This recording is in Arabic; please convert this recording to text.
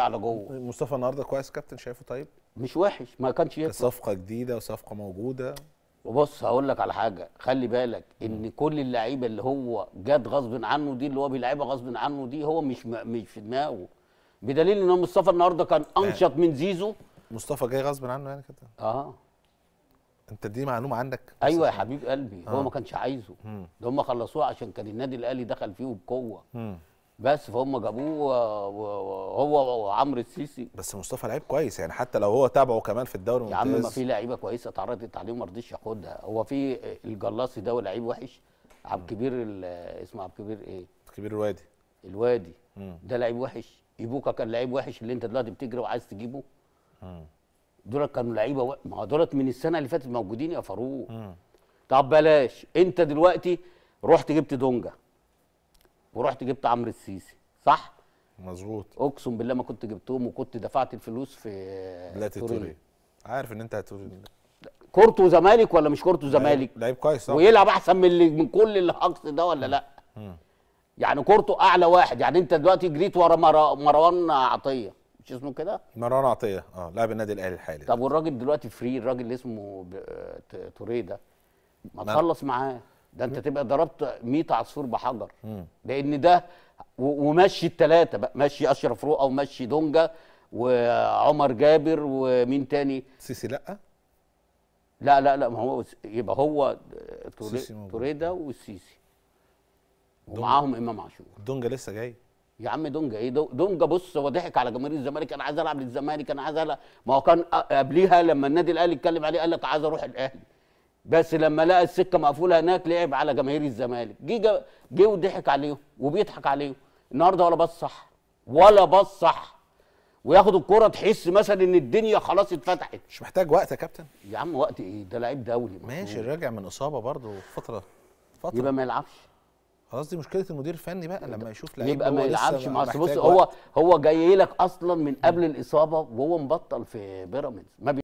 على جوه مصطفى النهارده كويس كابتن شايفه طيب مش وحش ما كانش يطلع صفقه جديده وصفقه موجوده وبص هقول لك على حاجه خلي بالك ان كل اللعيبه اللي هو جت غصب عنه دي اللي هو بيلعبها غصب عنه دي هو مش مش في دماغه بدليل ان مصطفى النهارده كان انشط من زيزو مصطفى جاي غصب عنه يعني كده اه انت دي معلومه عندك ايوه يا حبيب قلبي آه. هو ما كانش عايزه ده هم خلصوه عشان كان النادي الاهلي دخل فيه بقوه بس فهم جابوه هو وعمرو السيسي بس مصطفى لعيب كويس يعني حتى لو هو تابعه كمان في الدوري يا عم ما في لعيبه كويسه اتعرضت عليه وما رضيش ياخدها هو في الجلاصي ده لعيب وحش عبد الكبير اسمه عبد الكبير ايه؟ كبير الوادي الوادي مم. ده لعيب وحش ايبوكا كان لعيب وحش اللي انت دلوقتي بتجري وعايز تجيبه دول كانوا لعيبه و... ما هو دولت من السنه اللي فاتت موجودين يا فاروق طب بلاش انت دلوقتي رحت جبت دونجا ورحت جبت عمرو السيسي صح مظبوط اقسم بالله ما كنت جبتهم وكنت دفعت الفلوس في بلاتي توري عارف ان انت هتقول كورته زمالك ولا مش كورته زمالك لعيب كويس طبعا ويلعب احسن من اللي من كل اللي ده ولا لا مم. يعني كورته اعلى واحد يعني انت دلوقتي جريت ورا مروان عطيه مش اسمه كده مروان عطيه اه لاعب النادي الاهلي الحالي طب والراجل دلوقتي فري الراجل اللي اسمه آه، توريه ده ما تخلص معاه ده انت تبقى ضربت 100 عصفور بحجر لان ده ومشي الثلاثه بقى مشي اشرف رؤى ومشي دونجا وعمر جابر ومين تاني سيسي لا لا لا لا ما هو يبقى هو توريدا والسيسي ومعاهم امام عاشور دونجا لسه جاي يا عم دونجا ايه دونجا بص هو ضحك على جماهير الزمالك انا عايز العب للزمالك انا عايز ما هو كان قبليها لما النادي الاهلي اتكلم عليه قال لك عايز اروح الاهلي بس لما لقى السكه مقفوله هناك لعب على جماهير الزمالك جه جه وضحك عليهم وبيضحك عليهم النهارده ولا باص صح ولا باص صح وياخد الكره تحس مثلا ان الدنيا خلاص اتفتحت مش محتاج وقت يا كابتن يا عم وقت ايه ده لعيب دولي ماشي راجع من اصابه برضه فتره فتره يبقى ما يلعبش خلاص دي مشكله المدير الفني بقى لما يشوف لعيب يبقى ما يلعبش مع بص هو هو جاي لك اصلا من قبل الاصابه وهو مبطل في بيراميدز ما